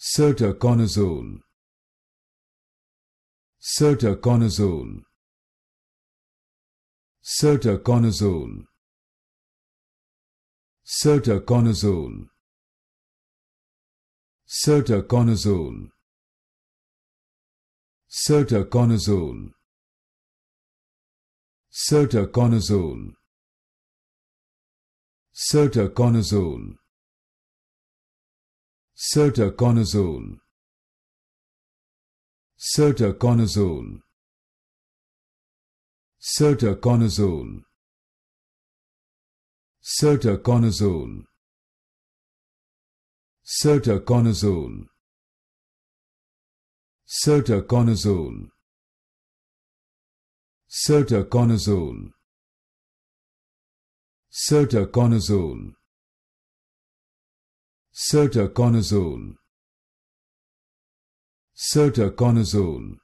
Sertaconazole Sertaconazole Sertaconazole Sertaconazole Sertaconazole Sertaconazole Sertaconazole Sertaconazole Sertaconazole Sertaconazole Sertaconazole Sertaconazole Sertaconazole Sertaconazole Sertaconazole Sertaconazole Sertaconazole Sertaconazole